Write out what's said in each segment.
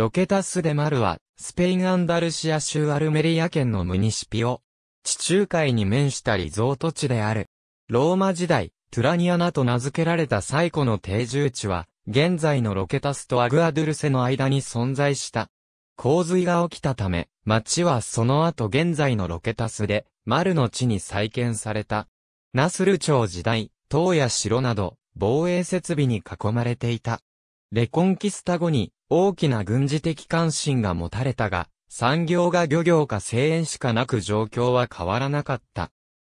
ロケタス・デ・マルは、スペイン・アンダルシア州アルメリア県のムニシピオ。地中海に面したリゾート地である。ローマ時代、トゥラニアナと名付けられた最古の定住地は、現在のロケタスとアグアドゥルセの間に存在した。洪水が起きたため、町はその後現在のロケタスで、丸の地に再建された。ナスル朝時代、塔や城など、防衛設備に囲まれていた。レコンキスタ後に、大きな軍事的関心が持たれたが、産業が漁業か生塩しかなく状況は変わらなかった。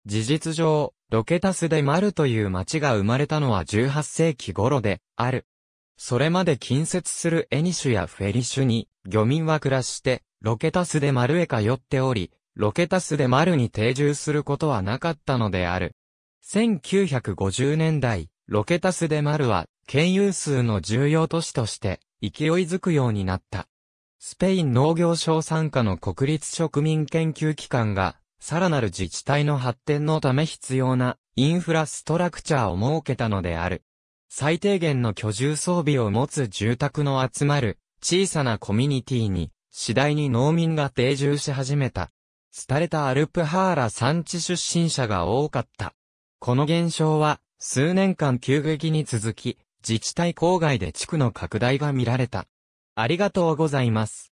事実上、ロケタスでマルという町が生まれたのは18世紀頃で、ある。それまで近接するエニシュやフェリシュに、漁民は暮らして、ロケタスでマルへ通っており、ロケタスでマルに定住することはなかったのである。1950年代、ロケタスでマルは県有数の重要都市として勢いづくようになった。スペイン農業省参加の国立植民研究機関が、さらなる自治体の発展のため必要なインフラストラクチャーを設けたのである。最低限の居住装備を持つ住宅の集まる小さなコミュニティに次第に農民が定住し始めた。廃れたアルプハーラ産地出身者が多かった。この現象は数年間急激に続き、自治体郊外で地区の拡大が見られた。ありがとうございます。